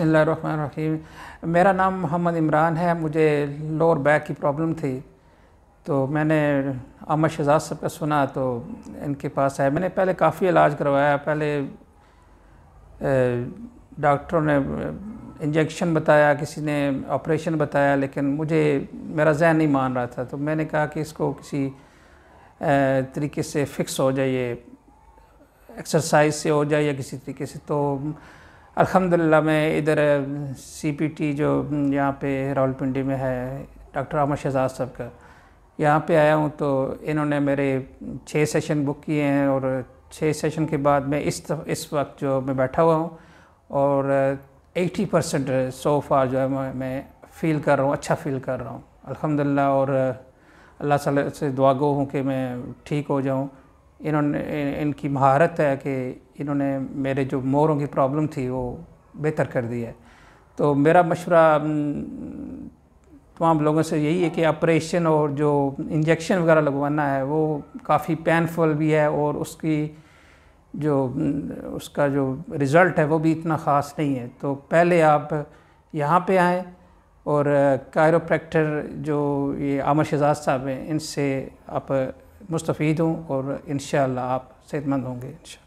बसमीम मेरा नाम मोहम्मद इमरान है मुझे लोअर बैक की प्रॉब्लम थी तो मैंने अमर शहजाद साहब का सुना तो इनके पास आया मैंने पहले काफ़ी इलाज करवाया पहले डॉक्टरों ने इंजेक्शन बताया किसी ने ऑपरेशन बताया लेकिन मुझे मेरा जहन नहीं मान रहा था तो मैंने कहा कि इसको किसी तरीके से फ़िक्स हो जाए एक्सरसाइज से हो जाए या किसी तरीके से तो अल्हम्दुलिल्लाह मैं इधर सीपीटी जो यहाँ पे रावलपिंडी में है डॉक्टर अहमद शहजाद साहब का यहाँ पे आया हूँ तो इन्होंने मेरे छः सेशन बुक किए हैं और छः सेशन के बाद मैं इस इस वक्त जो मैं बैठा हुआ हूँ और 80 परसेंट सो फार जो है मैं फील कर रहा हूँ अच्छा फील कर रहा हूँ अलहमदिल्ला और अल्लाह से दुआगो हूँ कि मैं ठीक हो जाऊँ इन्होंने इनकी महारत है कि इन्होंने मेरे जो मोरों की प्रॉब्लम थी वो बेहतर कर दी है तो मेरा मशवरा तमाम लोगों से यही है कि ऑपरेशन और जो इंजेक्शन वगैरह लगवाना है वो काफ़ी पेनफुल भी है और उसकी जो उसका जो रिज़ल्ट है वो भी इतना ख़ास नहीं है तो पहले आप यहाँ पे आएँ और कायरोप्रैक्टर जो ये आमर शहजाद साहब हैं इनसे आप मुस्तफ़ हूँ और इन आप सेहतमंद होंगे इन